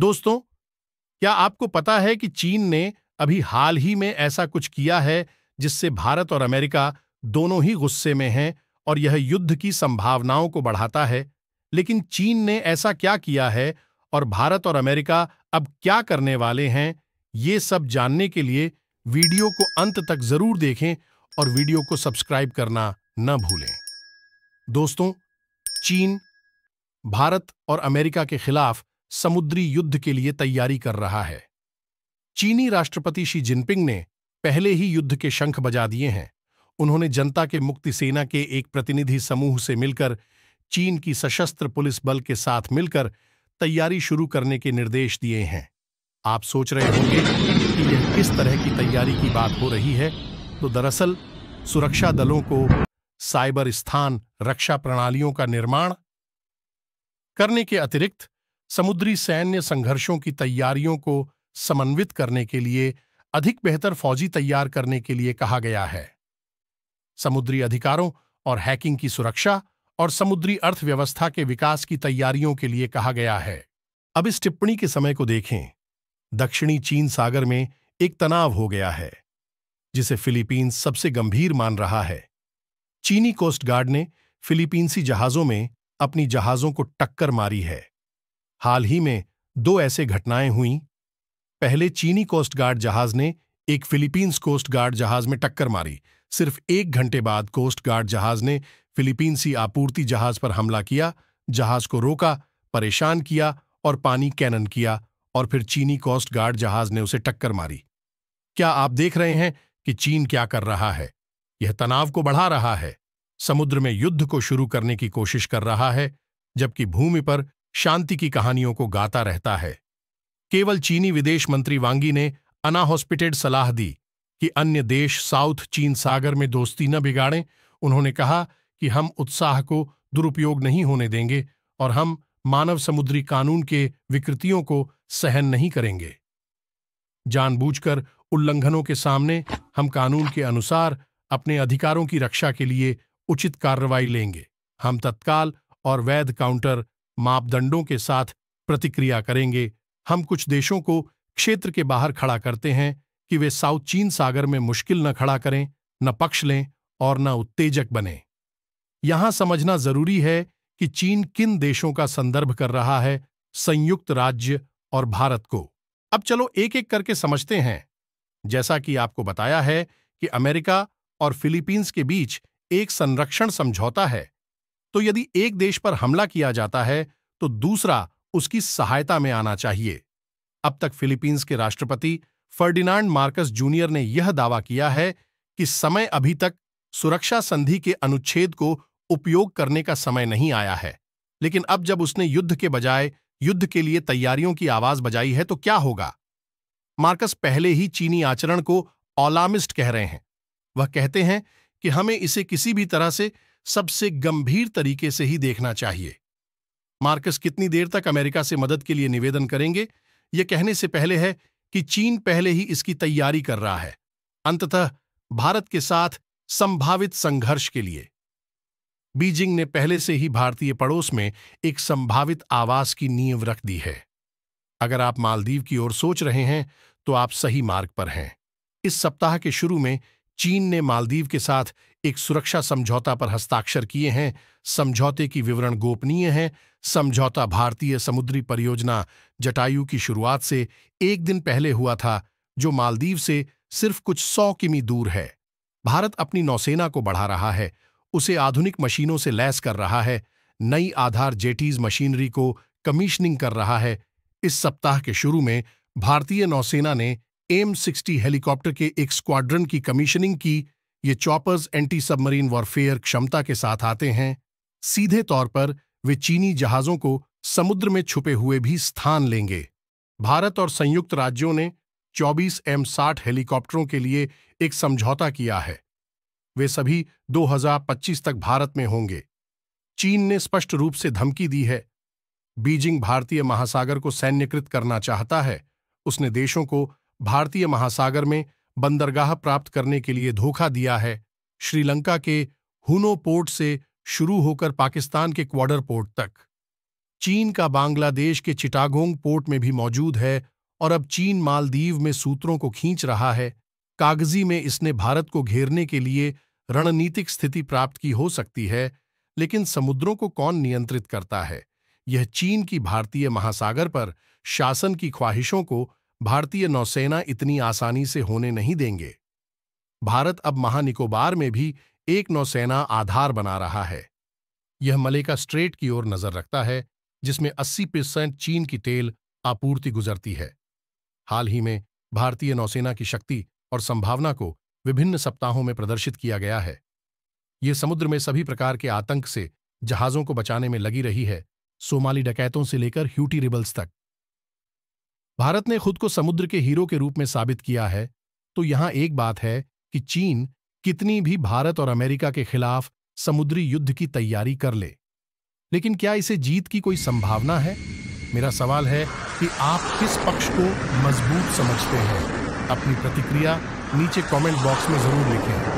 दोस्तों क्या आपको पता है कि चीन ने अभी हाल ही में ऐसा कुछ किया है जिससे भारत और अमेरिका दोनों ही गुस्से में हैं और यह युद्ध की संभावनाओं को बढ़ाता है लेकिन चीन ने ऐसा क्या किया है और भारत और अमेरिका अब क्या करने वाले हैं ये सब जानने के लिए वीडियो को अंत तक जरूर देखें और वीडियो को सब्सक्राइब करना न भूलें दोस्तों चीन भारत और अमेरिका के खिलाफ समुद्री युद्ध के लिए तैयारी कर रहा है चीनी राष्ट्रपति शी जिनपिंग ने पहले ही युद्ध के शंख बजा दिए हैं उन्होंने जनता के मुक्ति सेना के एक प्रतिनिधि समूह से मिलकर चीन की सशस्त्र पुलिस बल के साथ मिलकर तैयारी शुरू करने के निर्देश दिए हैं आप सोच रहे होंगे कि यह किस तरह की तैयारी की बात हो रही है तो दरअसल सुरक्षा दलों को साइबर स्थान रक्षा प्रणालियों का निर्माण करने के अतिरिक्त समुद्री सैन्य संघर्षों की तैयारियों को समन्वित करने के लिए अधिक बेहतर फौजी तैयार करने के लिए कहा गया है समुद्री अधिकारों और हैकिंग की सुरक्षा और समुद्री अर्थव्यवस्था के विकास की तैयारियों के लिए कहा गया है अब इस टिप्पणी के समय को देखें दक्षिणी चीन सागर में एक तनाव हो गया है जिसे फिलीपींस सबसे गंभीर मान रहा है चीनी कोस्ट गार्ड ने फिलीपींसी जहाज़ों में अपनी जहाज़ों को टक्कर मारी है हाल ही में दो ऐसे घटनाएं हुई पहले चीनी कोस्ट गार्ड जहाज ने एक फिलीपींस कोस्ट गार्ड जहाज में टक्कर मारी सिर्फ एक घंटे बाद कोस्ट गार्ड जहाज ने फिलीपींसी आपूर्ति जहाज पर हमला किया जहाज को रोका परेशान किया और पानी कैनन किया और फिर चीनी कोस्ट गार्ड जहाज ने उसे टक्कर मारी क्या आप देख रहे हैं कि चीन क्या कर रहा है यह तनाव को बढ़ा रहा है समुद्र में युद्ध को शुरू करने की कोशिश कर रहा है जबकि भूमि पर शांति की कहानियों को गाता रहता है केवल चीनी विदेश मंत्री वांगी ने अनाहॉस्पिटेड सलाह दी कि अन्य देश साउथ चीन सागर में दोस्ती न बिगाड़ें उन्होंने कहा कि हम उत्साह को दुरुपयोग नहीं होने देंगे और हम मानव समुद्री कानून के विकृतियों को सहन नहीं करेंगे जानबूझकर उल्लंघनों के सामने हम कानून के अनुसार अपने अधिकारों की रक्षा के लिए उचित कार्रवाई लेंगे हम तत्काल और वैध काउंटर मापदंडों के साथ प्रतिक्रिया करेंगे हम कुछ देशों को क्षेत्र के बाहर खड़ा करते हैं कि वे साउथ चीन सागर में मुश्किल न खड़ा करें न पक्ष लें और न उत्तेजक बने यहां समझना जरूरी है कि चीन किन देशों का संदर्भ कर रहा है संयुक्त राज्य और भारत को अब चलो एक एक करके समझते हैं जैसा कि आपको बताया है कि अमेरिका और फिलीपींस के बीच एक संरक्षण समझौता है तो यदि एक देश पर हमला किया जाता है तो दूसरा उसकी सहायता में आना चाहिए अब तक फिलीपींस के राष्ट्रपति फर्डिनांड मार्कस जूनियर ने यह दावा किया है कि समय अभी तक सुरक्षा संधि के अनुच्छेद को उपयोग करने का समय नहीं आया है लेकिन अब जब उसने युद्ध के बजाय युद्ध के लिए तैयारियों की आवाज बजाई है तो क्या होगा मार्कस पहले ही चीनी आचरण को ओलामिस्ट कह रहे हैं वह कहते हैं कि हमें इसे किसी भी तरह से सबसे गंभीर तरीके से ही देखना चाहिए मार्कस कितनी देर तक अमेरिका से मदद के लिए निवेदन करेंगे यह कहने से पहले है कि चीन पहले ही इसकी तैयारी कर रहा है अंततः भारत के साथ संभावित संघर्ष के लिए बीजिंग ने पहले से ही भारतीय पड़ोस में एक संभावित आवास की नींव रख दी है अगर आप मालदीव की ओर सोच रहे हैं तो आप सही मार्ग पर हैं इस सप्ताह के शुरू में चीन ने मालदीव के साथ एक सुरक्षा समझौता पर हस्ताक्षर किए हैं समझौते की विवरण गोपनीय है समझौता भारतीय समुद्री परियोजना जटायु की शुरुआत से एक दिन पहले हुआ था जो मालदीव से सिर्फ कुछ सौ किमी दूर है भारत अपनी नौसेना को बढ़ा रहा है उसे आधुनिक मशीनों से लैस कर रहा है नई आधार जेटीज मशीनरी को कमीशनिंग कर रहा है इस सप्ताह के शुरू में भारतीय नौसेना ने एम सिक्सटी हेलीकॉप्टर के एक स्क्वाड्रन की कमीशनिंग की ये चॉपर्स एंटी सबमरीन वॉरफेयर क्षमता के साथ आते हैं सीधे तौर पर वे चीनी जहाज़ों को समुद्र में छुपे हुए भी स्थान लेंगे भारत और संयुक्त राज्यों ने 24 एम साठ हेलीकॉप्टरों के लिए एक समझौता किया है वे सभी 2025 तक भारत में होंगे चीन ने स्पष्ट रूप से धमकी दी है बीजिंग भारतीय महासागर को सैन्यकृत करना चाहता है उसने देशों को भारतीय महासागर में बंदरगाह प्राप्त करने के लिए धोखा दिया है श्रीलंका के हुनो पोर्ट से शुरू होकर पाकिस्तान के क्वाडर पोर्ट तक चीन का बांग्लादेश के चिटागोंग पोर्ट में भी मौजूद है और अब चीन मालदीव में सूत्रों को खींच रहा है कागजी में इसने भारत को घेरने के लिए रणनीतिक स्थिति प्राप्त की हो सकती है लेकिन समुद्रों को कौन नियंत्रित करता है यह चीन की भारतीय महासागर पर शासन की ख्वाहिशों को भारतीय नौसेना इतनी आसानी से होने नहीं देंगे भारत अब महानिकोबार में भी एक नौसेना आधार बना रहा है यह मलेका स्ट्रेट की ओर नजर रखता है जिसमें 80 परसेंट चीन की तेल आपूर्ति गुजरती है हाल ही में भारतीय नौसेना की शक्ति और संभावना को विभिन्न सप्ताहों में प्रदर्शित किया गया है ये समुद्र में सभी प्रकार के आतंक से जहाज़ों को बचाने में लगी रही है सोमाली डकैतों से लेकर ह्यूटी रिबल्स तक भारत ने खुद को समुद्र के हीरो के रूप में साबित किया है तो यहां एक बात है कि चीन कितनी भी भारत और अमेरिका के खिलाफ समुद्री युद्ध की तैयारी कर ले लेकिन क्या इसे जीत की कोई संभावना है मेरा सवाल है कि आप किस पक्ष को मजबूत समझते हैं अपनी प्रतिक्रिया नीचे कमेंट बॉक्स में जरूर लिखें